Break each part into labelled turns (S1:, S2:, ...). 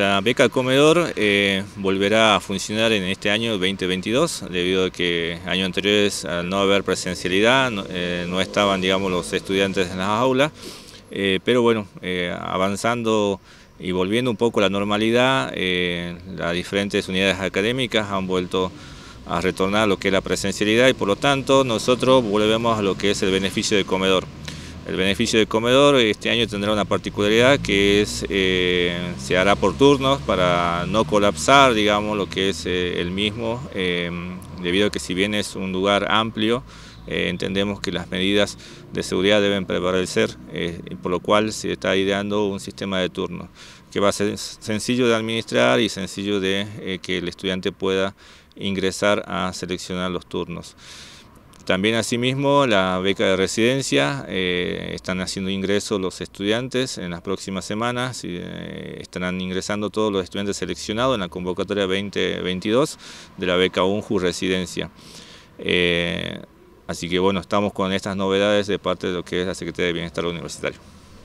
S1: La beca comedor eh, volverá a funcionar en este año 2022, debido a que año anteriores, al no haber presencialidad, eh, no, estaban digamos, los estudiantes en las aulas, eh, pero bueno, avanzando y volviendo un poco a la normalidad, las diferentes unidades académicas han vuelto a retornar a lo que es la presencialidad y por lo tanto nosotros volvemos a lo que es el beneficio del comedor. El beneficio del comedor este año tendrá una particularidad que es, eh, se hará por turnos para no colapsar, digamos, lo que es eh, el mismo, em, debido a que si bien es un lugar amplio, eh, entendemos que las medidas de seguridad deben prevalecer, eh, por lo cual se está ideando un sistema de turnos que va a ser sencillo de administrar y sencillo de que el estudiante pueda ingresar a seleccionar los turnos. También asimismo la beca de residencia, eh, están haciendo ingresos los estudiantes en las próximas semanas, y eh, estarán ingresando todos los estudiantes seleccionados en la convocatoria 2022 de la beca UNJU Residencia. Eh, así que bueno, estamos con estas novedades de parte de lo que es la Secretaría de Bienestar Universitario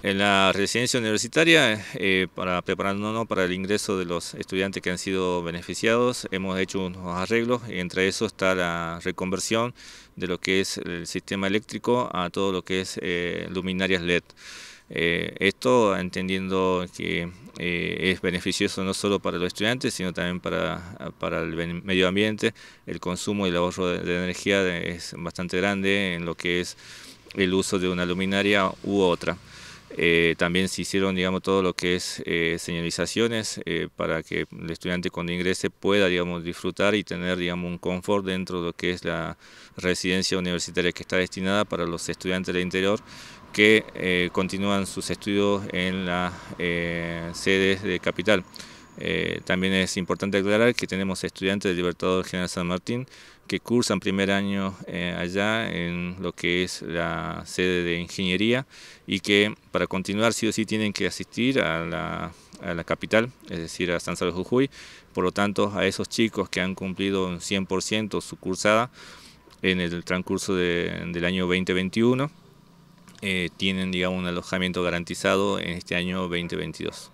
S1: en la residencia universitaria eh, para preparándonos para el ingreso de los estudiantes que han sido beneficiados. Hemos hecho unos arreglos, y entre eso está la reconversión de lo que es el sistema eléctrico a todo lo que es eh, luminarias LED. Eh, esto entendiendo que es beneficioso no solo para los estudiantes, sino también para, el medio ambiente. El consumo y el ahorro de energía es bastante grande en lo que es el uso de una luminaria u otra. Eh, también se hicieron, digamos, todo lo que es eh, señalizaciones eh, para que el estudiante cuando ingrese pueda, disfrutar y tener, un confort dentro de lo que es la residencia universitaria que está destinada para los estudiantes del interior que continúan sus estudios en las sedes de Capital. Eh, también es importante aclarar que tenemos estudiantes del Libertador General San Martín que cursan primer año eh, allá en lo que es la sede de ingeniería y que para continuar sí o sí tienen que asistir a la, capital, es decir, a San Salvador Jujuy. Por lo tanto, a esos chicos que han cumplido un 100% su cursada en el transcurso del año 2021, eh, tienen digamos, un alojamiento garantizado en este año 2022.